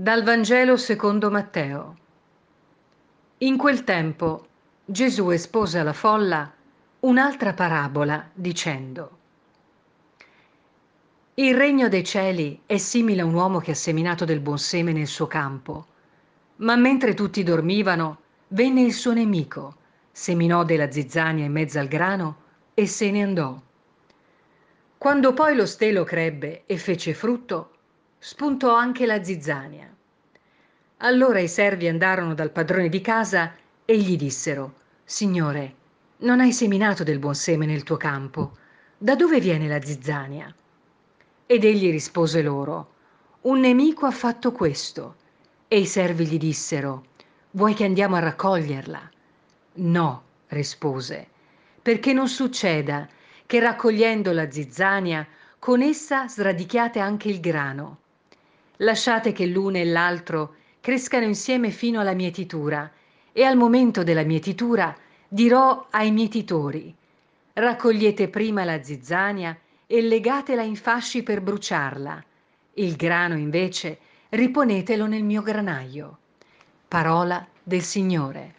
Dal Vangelo secondo Matteo. In quel tempo Gesù espose alla folla un'altra parabola dicendo, Il regno dei cieli è simile a un uomo che ha seminato del buon seme nel suo campo, ma mentre tutti dormivano, venne il suo nemico, seminò della zizzania in mezzo al grano e se ne andò. Quando poi lo stelo crebbe e fece frutto, spuntò anche la zizzania. Allora i servi andarono dal padrone di casa e gli dissero, Signore, non hai seminato del buon seme nel tuo campo, da dove viene la zizzania? Ed egli rispose loro, Un nemico ha fatto questo. E i servi gli dissero, Vuoi che andiamo a raccoglierla? No, rispose, perché non succeda che raccogliendo la zizzania, con essa sradichiate anche il grano. Lasciate che l'uno e l'altro crescano insieme fino alla mietitura e al momento della mietitura dirò ai mietitori raccogliete prima la zizzania e legatela in fasci per bruciarla il grano invece riponetelo nel mio granaio parola del Signore